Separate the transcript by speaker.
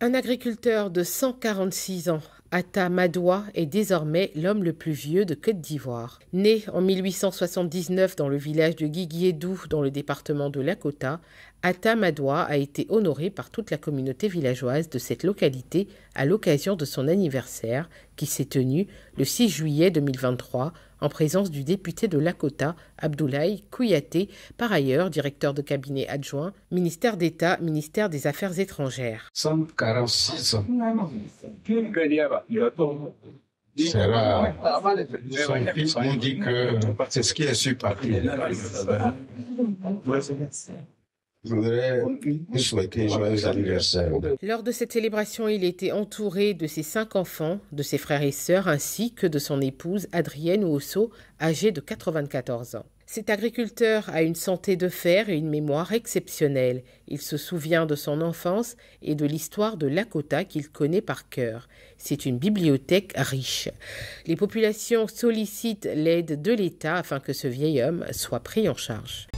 Speaker 1: Un agriculteur de 146 ans, Atta Madoua est désormais l'homme le plus vieux de Côte d'Ivoire. Né en 1879 dans le village de Guiguiédou, dans le département de Lakota, Atta Madoua a été honoré par toute la communauté villageoise de cette localité à l'occasion de son anniversaire qui s'est tenu le 6 juillet 2023 en présence du député de Lakota, Abdoulaye Kouyaté, par ailleurs directeur de cabinet adjoint, ministère d'État, ministère des Affaires étrangères.
Speaker 2: dit lors
Speaker 1: de cette célébration, il était entouré de ses cinq enfants, de ses frères et sœurs, ainsi que de son épouse Adrienne Ousso, âgée de 94 ans. Cet agriculteur a une santé de fer et une mémoire exceptionnelle. Il se souvient de son enfance et de l'histoire de Lakota qu'il connaît par cœur. C'est une bibliothèque riche. Les populations sollicitent l'aide de l'État afin que ce vieil homme soit pris en charge.